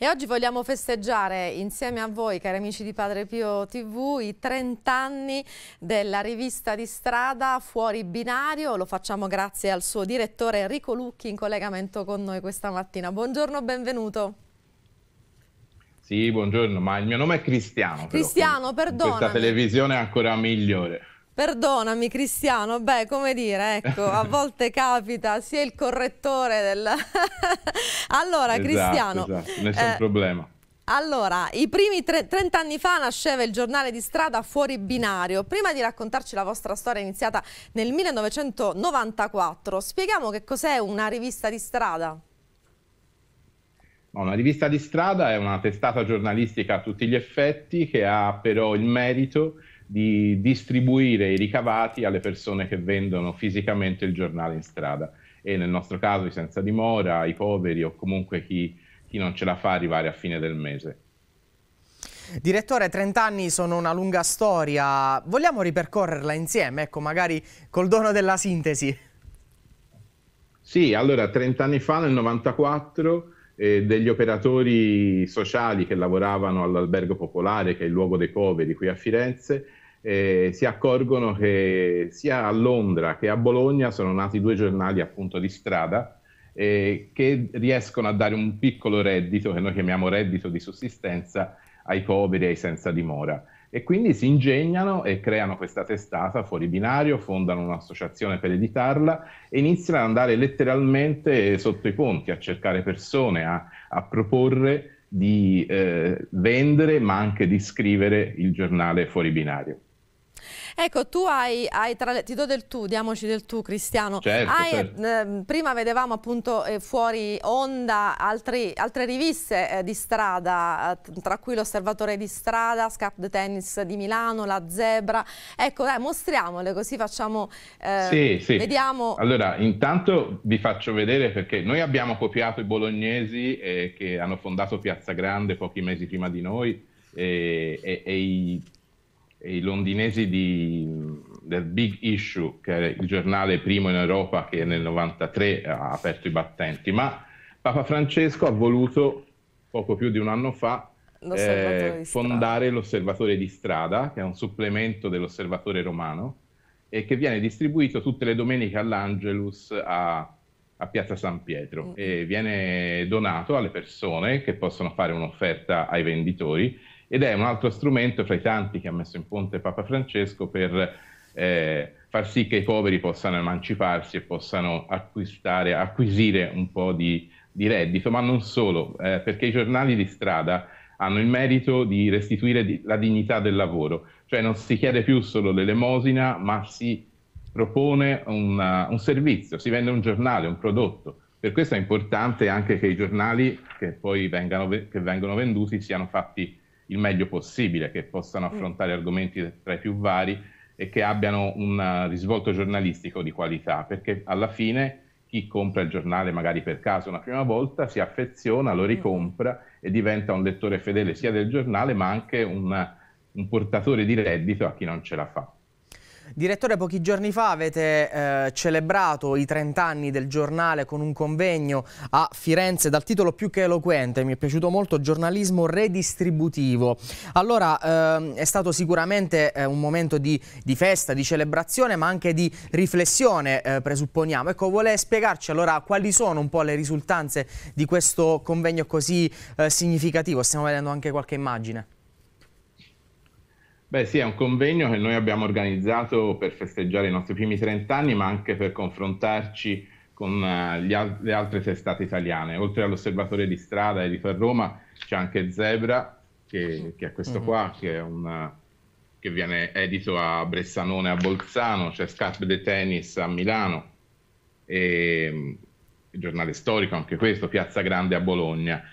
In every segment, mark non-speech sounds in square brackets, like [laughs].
E oggi vogliamo festeggiare insieme a voi, cari amici di Padre Pio TV, i 30 anni della rivista di strada Fuori Binario. Lo facciamo grazie al suo direttore Enrico Lucchi in collegamento con noi questa mattina. Buongiorno, benvenuto. Sì, buongiorno, ma il mio nome è Cristiano. Cristiano, però, perdona. Questa televisione è ancora migliore. Perdonami Cristiano, beh come dire, ecco, a [laughs] volte capita sia il correttore del... [laughs] allora esatto, Cristiano... Esatto, nessun eh, problema. Allora, i primi 30 anni fa nasceva il giornale di strada Fuori Binario. Prima di raccontarci la vostra storia iniziata nel 1994, spieghiamo che cos'è una rivista di strada. Una rivista di strada è una testata giornalistica a tutti gli effetti che ha però il merito di distribuire i ricavati alle persone che vendono fisicamente il giornale in strada e nel nostro caso i senza dimora, i poveri o comunque chi, chi non ce la fa arrivare a fine del mese. Direttore, 30 anni sono una lunga storia, vogliamo ripercorrerla insieme, ecco, magari col dono della sintesi? Sì, allora 30 anni fa, nel 94, eh, degli operatori sociali che lavoravano all'albergo popolare, che è il luogo dei poveri qui a Firenze, eh, si accorgono che sia a Londra che a Bologna sono nati due giornali appunto di strada eh, che riescono a dare un piccolo reddito che noi chiamiamo reddito di sussistenza ai poveri e ai senza dimora. E quindi si ingegnano e creano questa testata fuori binario, fondano un'associazione per editarla e iniziano ad andare letteralmente sotto i ponti a cercare persone, a, a proporre di eh, vendere ma anche di scrivere il giornale fuori binario. Ecco, tu hai, hai le, ti do del tu, diamoci del tu Cristiano, certo, hai, certo. Eh, prima vedevamo appunto eh, fuori onda altri, altre riviste eh, di strada, eh, tra cui l'Osservatore di Strada, Scap de Tennis di Milano, La Zebra, ecco dai mostriamole così facciamo, eh, sì, sì. vediamo. Allora intanto vi faccio vedere perché noi abbiamo copiato i bolognesi eh, che hanno fondato Piazza Grande pochi mesi prima di noi e, e, e i i londinesi di, del Big Issue, che era il giornale primo in Europa che nel 93 ha aperto i battenti, ma Papa Francesco ha voluto poco più di un anno fa eh, fondare l'Osservatore di Strada, che è un supplemento dell'Osservatore Romano e che viene distribuito tutte le domeniche all'Angelus a, a Piazza San Pietro mm. e viene donato alle persone che possono fare un'offerta ai venditori ed è un altro strumento fra i tanti che ha messo in ponte Papa Francesco per eh, far sì che i poveri possano emanciparsi e possano acquistare, acquisire un po' di, di reddito, ma non solo, eh, perché i giornali di strada hanno il merito di restituire di, la dignità del lavoro, cioè non si chiede più solo l'elemosina, ma si propone una, un servizio, si vende un giornale, un prodotto. Per questo è importante anche che i giornali che poi vengano, che vengono venduti siano fatti il meglio possibile, che possano mm. affrontare argomenti tra i più vari e che abbiano un eh, risvolto giornalistico di qualità, perché alla fine chi compra il giornale magari per caso una prima volta si affeziona, lo mm. ricompra e diventa un lettore fedele sia del giornale ma anche un, un portatore di reddito a chi non ce la fa. Direttore, pochi giorni fa avete eh, celebrato i 30 anni del giornale con un convegno a Firenze dal titolo più che eloquente, mi è piaciuto molto, giornalismo redistributivo. Allora eh, è stato sicuramente eh, un momento di, di, festa, di celebrazione, ma anche di riflessione, eh, presupponiamo. Ecco, vuole spiegarci allora quali sono un po' le risultanze di questo convegno così eh, significativo? Stiamo vedendo anche qualche immagine. Beh sì, è un convegno che noi abbiamo organizzato per festeggiare i nostri primi 30 anni, ma anche per confrontarci con eh, al- le altre testate italiane. Oltre all'Osservatore di Strada e di Roma c'è anche Zebra, che, che è questo mm-hmm. qua, che, è una, che, viene edito a Bressanone a Bolzano, c'è Scarpe de Tennis a Milano, e, il giornale storico anche questo, Piazza Grande a Bologna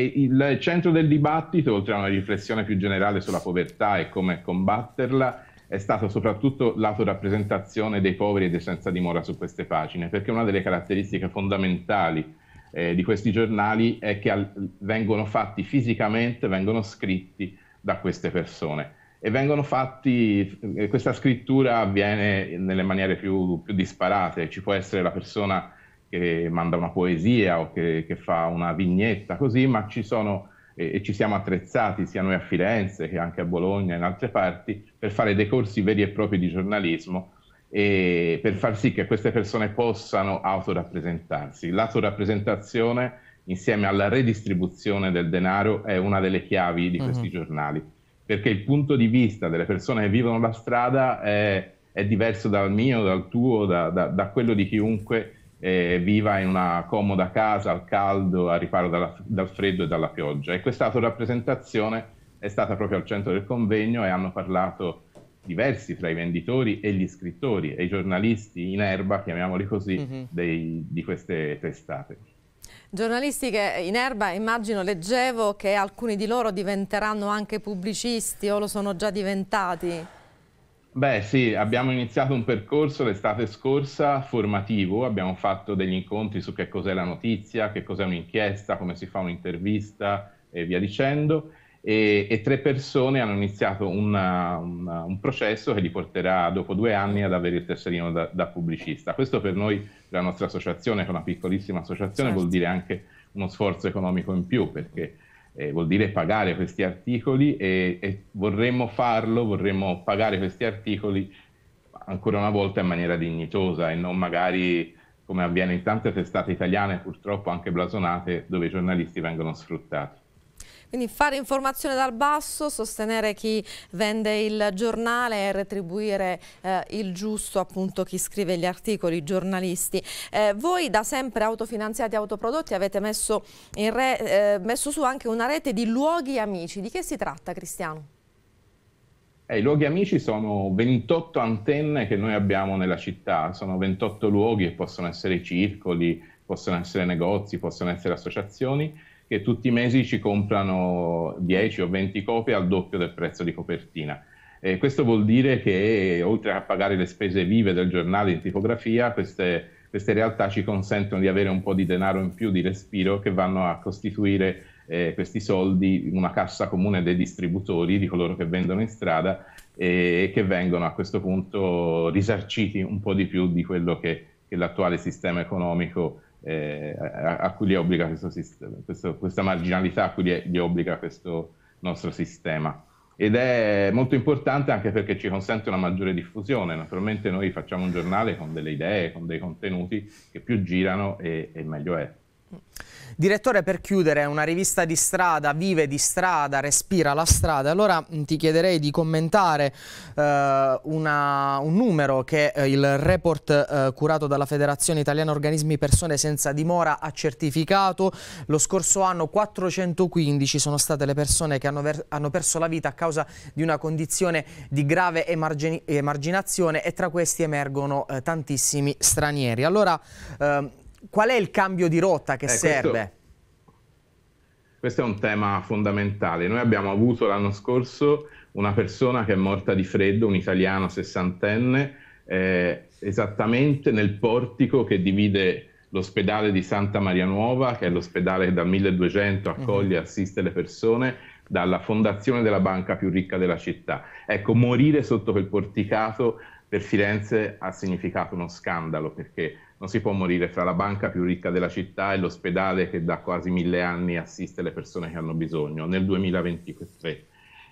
il centro del dibattito, oltre a una riflessione più generale sulla povertà e come combatterla, è stata soprattutto l'autorappresentazione dei poveri e dei senza dimora su queste pagine, perché una delle caratteristiche fondamentali eh, di questi giornali è che al, vengono fatti fisicamente, vengono scritti da queste persone e vengono fatti, eh, questa scrittura avviene nelle maniere più, più disparate, ci può essere la persona che manda una poesia o che, che fa una vignetta, così, ma ci sono e ci siamo attrezzati sia noi a Firenze che anche a Bologna e in altre parti per fare dei corsi veri e propri di giornalismo e per far sì che queste persone possano autorappresentarsi. L'autorappresentazione insieme alla redistribuzione del denaro è una delle chiavi di questi uh-huh. giornali, perché il punto di vista delle persone che vivono la strada è, è diverso dal mio, dal tuo, da, da, da quello di chiunque eh, viva in una comoda casa al caldo, a riparo dalla, dal freddo e dalla pioggia. E questa autorappresentazione è stata proprio al centro del convegno e hanno parlato diversi tra i venditori e gli scrittori e i giornalisti in erba, chiamiamoli così, mm-hmm. dei, di queste testate. Giornalisti che in erba immagino leggevo che alcuni di loro diventeranno anche pubblicisti o lo sono già diventati. Beh sì, abbiamo iniziato un percorso l'estate scorsa formativo, abbiamo fatto degli incontri su che cos'è la notizia, che cos'è un'inchiesta, come si fa un'intervista e via dicendo e, e tre persone hanno iniziato una, una, un processo che li porterà dopo due anni ad avere il tesserino da, da pubblicista. Questo per noi, la nostra associazione, che è una piccolissima associazione, certo. vuol dire anche uno sforzo economico in più perché eh, vuol dire pagare questi articoli e, e, vorremmo farlo, vorremmo pagare questi articoli ancora una volta in maniera dignitosa e non magari come avviene in tante testate italiane, purtroppo anche blasonate, dove i giornalisti vengono sfruttati. Quindi fare informazione dal basso, sostenere chi vende il giornale e retribuire eh, il giusto appunto chi scrive gli articoli, i giornalisti. Eh, voi da sempre autofinanziati e autoprodotti avete messo, re, eh, messo su anche una rete di luoghi amici. Di che si tratta Cristiano? Eh, I luoghi amici sono 28 antenne che noi abbiamo nella città, sono 28 luoghi, possono essere circoli, possono essere negozi, possono essere associazioni, che tutti i mesi ci comprano 10 o 20 copie al doppio del prezzo di copertina. E eh, questo vuol dire che oltre a pagare le spese vive del giornale in tipografia, queste, queste realtà ci consentono di avere un po' di denaro in più di respiro che vanno a costituire eh, questi soldi in una cassa comune dei distributori, di coloro che vendono in strada e che vengono a questo punto risarciti un po' di più di quello che, che l'attuale sistema economico eh, a, a, cui li obbliga questo sistema, questo, questa marginalità a cui li, li obbliga questo nostro sistema. Ed è molto importante anche perché ci consente una maggiore diffusione. Naturalmente noi facciamo un giornale con delle idee, con dei contenuti che più girano e, e meglio è. Mm. Direttore, per chiudere, una rivista di strada, vive di strada, respira la strada. Allora mm, ti chiederei di commentare eh, una, un numero che eh, il report eh, curato dalla Federazione Italiana Organismi Persone Senza Dimora ha certificato. Lo scorso anno 415 sono state le persone che hanno, hanno perso la vita a causa di una condizione di grave emarginazione e tra questi emergono eh, tantissimi stranieri. Allora, ehm, qual è il cambio di rotta che eh, serve? Questo, questo è un tema fondamentale. Noi abbiamo avuto l'anno scorso una persona che è morta di freddo, un italiano sessantenne, eh, esattamente nel portico che divide l'ospedale di Santa Maria Nuova, che è l'ospedale che dal 1200 accoglie e mhm. assiste le persone, dalla fondazione della banca più ricca della città. Ecco, morire sotto quel porticato per Firenze ha significato uno scandalo perché non si può morire fra la banca più ricca della città e l'ospedale che da quasi mille anni assiste le persone che hanno bisogno nel 2023.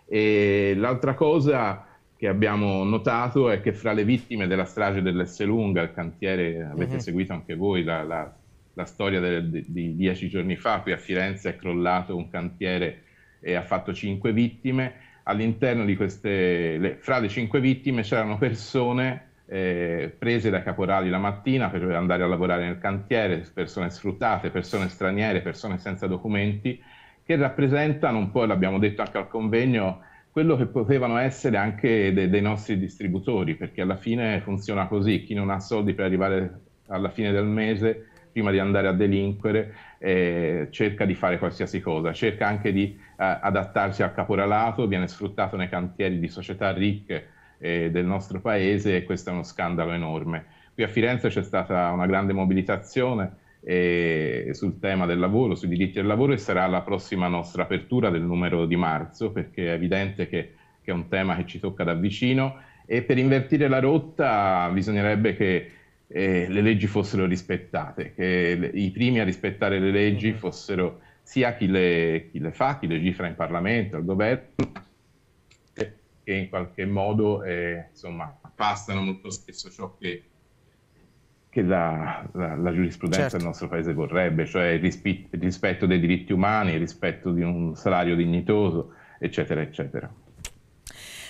E l'altra cosa che abbiamo notato è che fra le vittime della strage dell'Esselunga, il cantiere, avete uh-huh. seguito anche voi la, la, la storia del, di, di dieci giorni fa, qui a Firenze è crollato un cantiere e ha fatto cinque vittime, all'interno di queste, le, fra le cinque vittime c'erano persone eh, prese da caporali la mattina per andare a lavorare nel cantiere, persone sfruttate, persone straniere, persone senza documenti, che rappresentano un po', l'abbiamo detto anche al convegno, quello che potevano essere anche de- dei nostri distributori, perché alla fine funziona così, chi non ha soldi per arrivare alla fine del mese prima di andare a delinquere eh, cerca di fare qualsiasi cosa, cerca anche di eh, adattarsi al caporalato, viene sfruttato nei cantieri di società ricche eh, del nostro paese e questo è uno scandalo enorme. Qui a Firenze c'è stata una grande mobilitazione eh, sul tema del lavoro, sui diritti del lavoro e sarà la prossima nostra apertura del numero di marzo perché è evidente che, che è un tema che ci tocca da vicino e per invertire la rotta bisognerebbe che eh, le leggi fossero rispettate, che le, i primi a rispettare le leggi mm-hmm. fossero sia chi le, chi le fa, chi legifera in Parlamento, al governo, che in qualche modo eh, insomma, passano molto spesso ciò che, che la, la, la, giurisprudenza certo. del nostro paese vorrebbe, cioè il rispi- rispetto dei diritti umani, il rispetto di un salario dignitoso, eccetera, eccetera.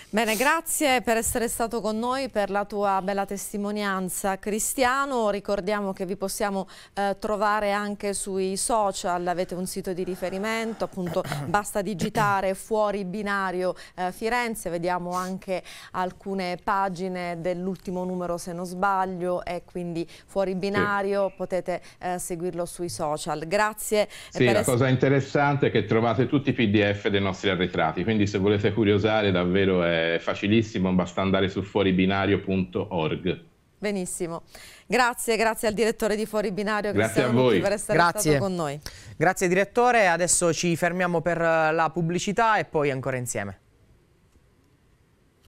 Bene, grazie per essere stato con noi, per la tua bella testimonianza Cristiano. Ricordiamo che vi possiamo eh, trovare anche sui social, avete un sito di riferimento, appunto [coughs] basta digitare fuori binario eh, Firenze, vediamo anche alcune pagine dell'ultimo numero se non sbaglio e quindi fuori binario sì. potete eh, seguirlo sui social. Grazie. Eh, sì, la cosa interessante è che trovate tutti i pdf dei nostri arretrati, quindi se volete curiosare davvero è è facilissimo, basta andare su fuoribinario.org. Benissimo. Grazie, grazie al direttore di Fuori Binario grazie Cristiano a voi. per essere grazie. stato con noi. Grazie direttore, adesso ci fermiamo per la pubblicità e poi ancora insieme.